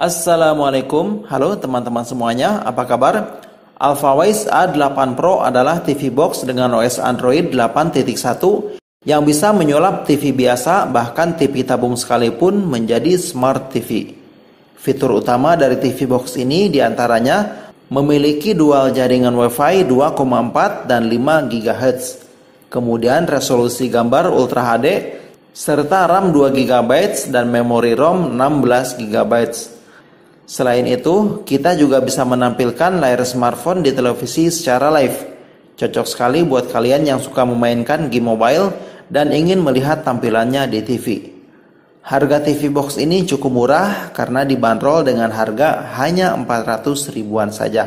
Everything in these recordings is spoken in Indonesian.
Assalamualaikum, halo teman-teman semuanya, apa kabar? Alphawise A8 Pro adalah TV box dengan OS Android 8.1 yang bisa menyulap TV biasa bahkan TV tabung sekalipun menjadi Smart TV. Fitur utama dari TV box ini diantaranya memiliki dual jaringan Wi-Fi 2,4 dan 5 GHz, kemudian resolusi gambar Ultra HD, serta RAM 2 GB dan memori ROM 16 GB. Selain itu, kita juga bisa menampilkan layar smartphone di televisi secara live. Cocok sekali buat kalian yang suka memainkan game mobile dan ingin melihat tampilannya di TV. Harga TV box ini cukup murah karena dibanderol dengan harga hanya 400 ribuan saja.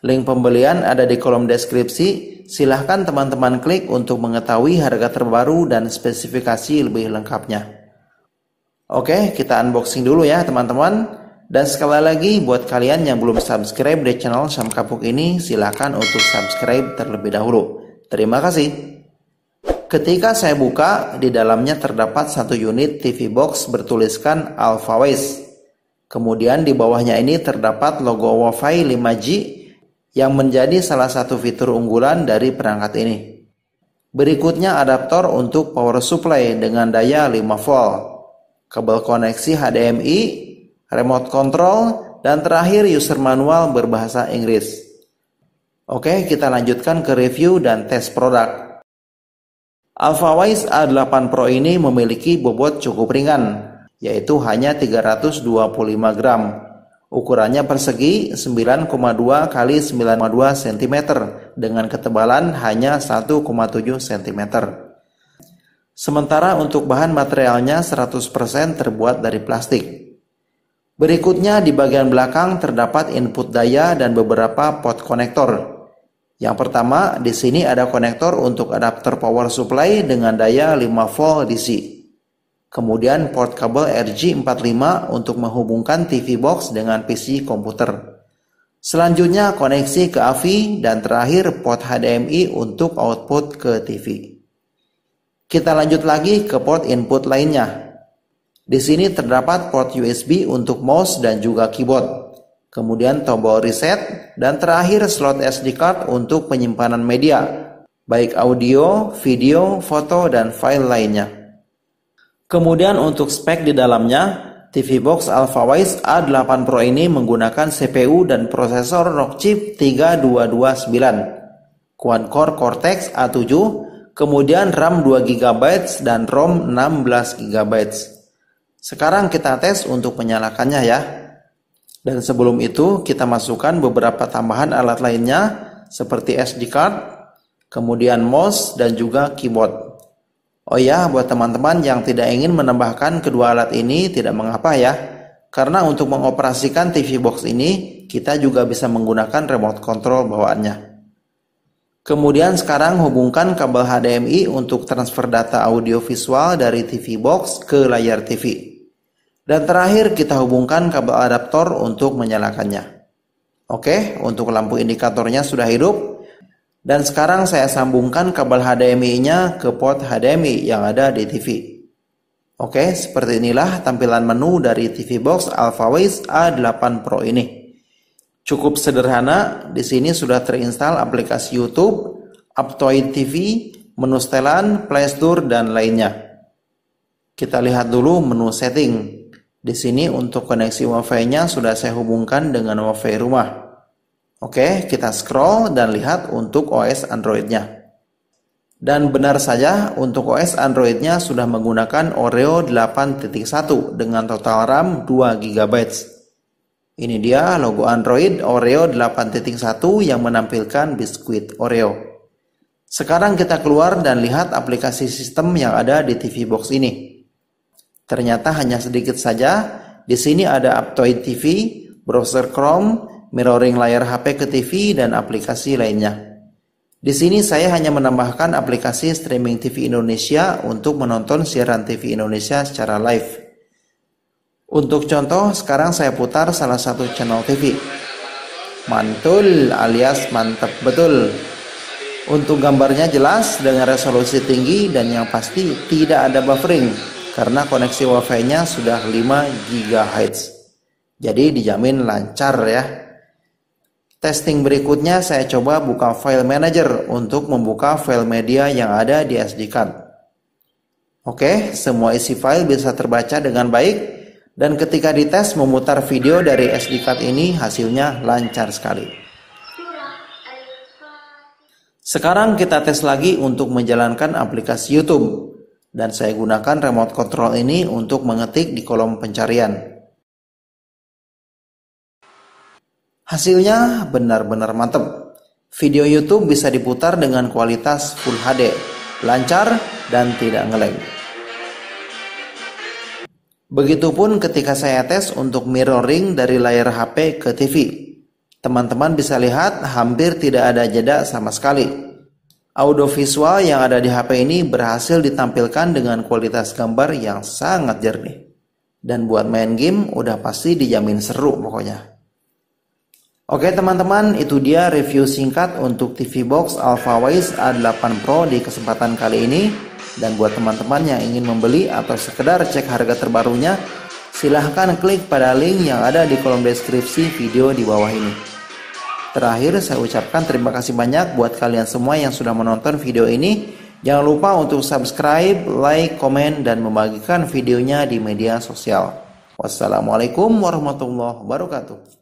Link pembelian ada di kolom deskripsi. Silahkan teman-teman klik untuk mengetahui harga terbaru dan spesifikasi lebih lengkapnya. Oke, kita unboxing dulu ya teman-teman. Dan sekali lagi buat kalian yang belum subscribe di channel Sam Kapuk ini silahkan untuk subscribe terlebih dahulu. Terima kasih. Ketika saya buka, di dalamnya terdapat satu unit TV box bertuliskan AlphaWays. Kemudian di bawahnya ini terdapat logo WiFi 5G yang menjadi salah satu fitur unggulan dari perangkat ini. Berikutnya adaptor untuk power supply dengan daya 5 volt, kabel koneksi HDMI remote control, dan terakhir user manual berbahasa Inggris. Oke, kita lanjutkan ke review dan tes produk. AlphaWise A8 Pro ini memiliki bobot cukup ringan, yaitu hanya 325 gram. Ukurannya persegi 9,2 kali 9,2 cm dengan ketebalan hanya 1,7 cm. Sementara untuk bahan materialnya 100% terbuat dari plastik. Berikutnya di bagian belakang terdapat input daya dan beberapa port konektor. Yang pertama, di sini ada konektor untuk adapter power supply dengan daya 5 volt DC. Kemudian port kabel RG45 untuk menghubungkan TV box dengan PC komputer. Selanjutnya koneksi ke AVI dan terakhir port HDMI untuk output ke TV. Kita lanjut lagi ke port input lainnya, di sini terdapat port USB untuk mouse dan juga keyboard. Kemudian tombol reset dan terakhir slot SD card untuk penyimpanan media, baik audio, video, foto, dan file lainnya. Kemudian untuk spek di dalamnya, TV Box AlphaWise A8 Pro ini menggunakan CPU dan prosesor Rockchip 3229, quad-core Cortex A7, kemudian RAM 2GB dan ROM 16GB. Sekarang kita tes untuk menyalakannya ya. Dan sebelum itu kita masukkan beberapa tambahan alat lainnya seperti SD card, kemudian mouse dan juga keyboard. Oh ya, buat teman-teman yang tidak ingin menambahkan kedua alat ini tidak mengapa ya. Karena untuk mengoperasikan TV box ini kita juga bisa menggunakan remote control bawaannya. Kemudian sekarang hubungkan kabel HDMI untuk transfer data audio visual dari TV box ke layar TV. Dan terakhir kita hubungkan kabel adaptor untuk menyalakannya. Oke, untuk lampu indikatornya sudah hidup. Dan sekarang saya sambungkan kabel HDMI-nya ke port HDMI yang ada di TV. Oke, seperti inilah tampilan menu dari TV box AlphaWaves A8 Pro ini. Cukup sederhana, di sini sudah terinstal aplikasi YouTube, Aptoid TV, menu setelan, Play Store, dan lainnya. Kita lihat dulu menu setting. Di sini untuk koneksi wifi-nya sudah saya hubungkan dengan wifi rumah. Oke, kita scroll dan lihat untuk OS Android-nya. Dan benar saja untuk OS Android-nya sudah menggunakan Oreo 8.1 dengan total RAM 2 GB. Ini dia logo Android Oreo 8.1 yang menampilkan biskuit Oreo. Sekarang kita keluar dan lihat aplikasi sistem yang ada di TV Box ini. Ternyata hanya sedikit saja. Di sini ada Aptoid TV, browser Chrome, mirroring layar HP ke TV, dan aplikasi lainnya. Di sini saya hanya menambahkan aplikasi streaming TV Indonesia untuk menonton siaran TV Indonesia secara live. Untuk contoh, sekarang saya putar salah satu channel TV. Mantul alias mantep betul. Untuk gambarnya jelas dengan resolusi tinggi dan yang pasti tidak ada buffering karena koneksi wifi-nya sudah 5 GHz. Jadi dijamin lancar ya. Testing berikutnya saya coba buka file manager untuk membuka file media yang ada di SD card. Oke, semua isi file bisa terbaca dengan baik dan ketika dites memutar video dari SD card ini hasilnya lancar sekali. Sekarang kita tes lagi untuk menjalankan aplikasi YouTube dan saya gunakan remote control ini untuk mengetik di kolom pencarian. Hasilnya benar-benar mantep. Video YouTube bisa diputar dengan kualitas Full HD, lancar dan tidak ngeleng. Begitupun ketika saya tes untuk mirroring dari layar HP ke TV. Teman-teman bisa lihat hampir tidak ada jeda sama sekali. Audiovisual yang ada di HP ini berhasil ditampilkan dengan kualitas gambar yang sangat jernih. Dan buat main game udah pasti dijamin seru pokoknya. Oke teman-teman, itu dia review singkat untuk TV Box AlphaWise A8 Pro di kesempatan kali ini. Dan buat teman-teman yang ingin membeli atau sekedar cek harga terbarunya, silahkan klik pada link yang ada di kolom deskripsi video di bawah ini. Terakhir, saya ucapkan terima kasih banyak buat kalian semua yang sudah menonton video ini. Jangan lupa untuk subscribe, like, komen, dan membagikan videonya di media sosial. Wassalamualaikum warahmatullahi wabarakatuh.